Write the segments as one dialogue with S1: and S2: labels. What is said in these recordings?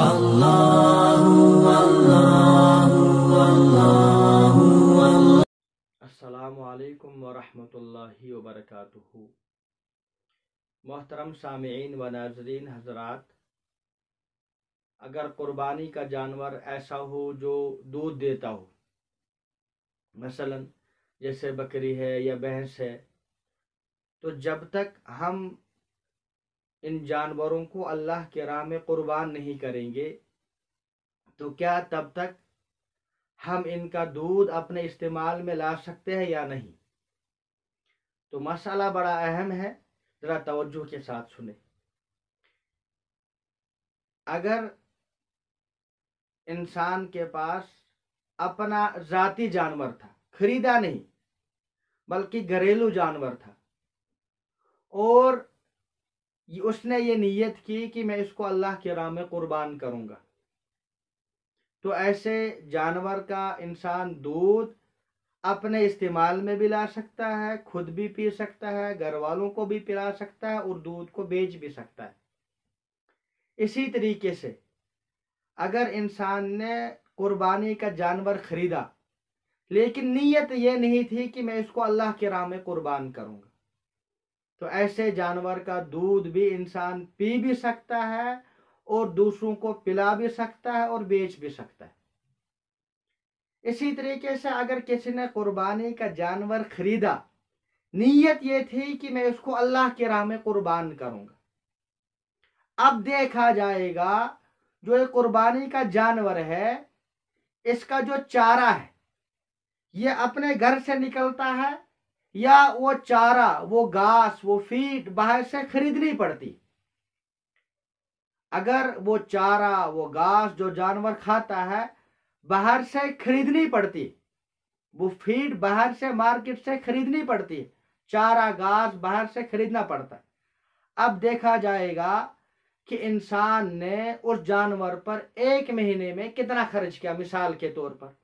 S1: असलकम वरहि वरक मोहतरम सामीन व नाजरीन हजरात अगर कुर्बानी का जानवर ऐसा हो जो दूध देता हो मसलन जैसे बकरी है या भैंस है तो जब तक हम इन जानवरों को अल्लाह के राह में कुर्बान नहीं करेंगे तो क्या तब तक हम इनका दूध अपने इस्तेमाल में ला सकते हैं या नहीं तो मसाला बड़ा अहम है ज़रा तवज्जो के साथ सुने अगर इंसान के पास अपना जाति जानवर था खरीदा नहीं बल्कि घरेलू जानवर था और उसने ये नीयत की कि मैं इसको अल्लाह के राह में कुर्बान करूंगा तो ऐसे जानवर का इंसान दूध अपने इस्तेमाल में भी ला सकता है खुद भी पी सकता है घर वालों को भी पिला सकता है और दूध को बेच भी सकता है इसी तरीके से अगर इंसान ने कुर्बानी का जानवर ख़रीदा लेकिन नीयत ये नहीं थी कि मैं इसको अल्लाह के राह में कुर्बान करूंगा तो ऐसे जानवर का दूध भी इंसान पी भी सकता है और दूसरों को पिला भी सकता है और बेच भी सकता है इसी तरीके से अगर किसी ने कुर्बानी का जानवर खरीदा नीयत ये थी कि मैं इसको अल्लाह के राह में कुर्बान करूंगा अब देखा जाएगा जो ये कुर्बानी का जानवर है इसका जो चारा है ये अपने घर से निकलता है या वो चारा वो घास वो फीड बाहर से खरीदनी पड़ती अगर वो चारा वो घास जो जानवर खाता है बाहर से खरीदनी पड़ती वो फीड बाहर से मार्केट से खरीदनी पड़ती चारा घास बाहर से खरीदना पड़ता अब देखा जाएगा कि इंसान ने उस जानवर पर एक महीने में कितना खर्च किया मिसाल के तौर पर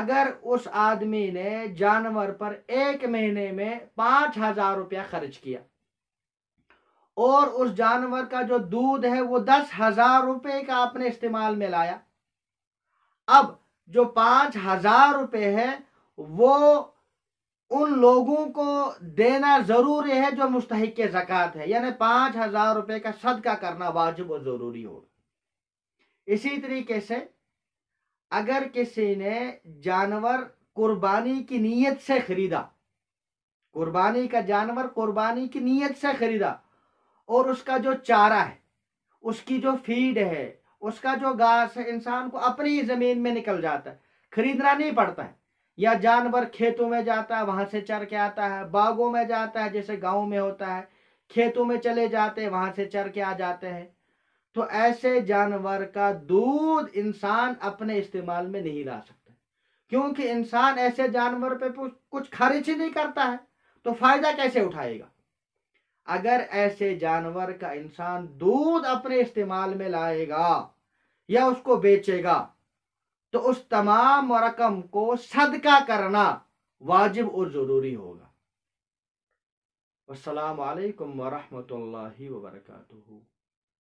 S1: अगर उस आदमी ने जानवर पर एक महीने में पांच हजार रुपया खर्च किया और उस जानवर का जो दूध है वो दस हजार रुपये का आपने इस्तेमाल में लाया अब जो पांच हजार रुपये है वो उन लोगों को देना जरूरी है जो मुस्तक जक़ात है यानी पांच हजार रुपये का सदका करना वाजिब और जरूरी होगा इसी तरीके से अगर किसी ने जानवर कुर्बानी की नीयत से खरीदा कुर्बानी का जानवर कुर्बानी की नीयत से खरीदा और उसका जो चारा है उसकी जो फीड है उसका जो घास है इंसान को अपनी ही ज़मीन में निकल जाता है खरीदना नहीं पड़ता है या जानवर खेतों में जाता है वहां से चर के आता है बागों में जाता है जैसे गाँव में होता है खेतों में चले जाते हैं वहां से चर के आ जाते हैं तो ऐसे जानवर का दूध इंसान अपने इस्तेमाल में नहीं ला सकता क्योंकि इंसान ऐसे जानवर पे कुछ खर्च ही नहीं करता है तो फायदा कैसे उठाएगा अगर ऐसे जानवर का इंसान दूध अपने इस्तेमाल में लाएगा या उसको बेचेगा तो उस तमाम रकम को सदका करना वाजिब और ज़रूरी होगा असलकम वरहमल वर्का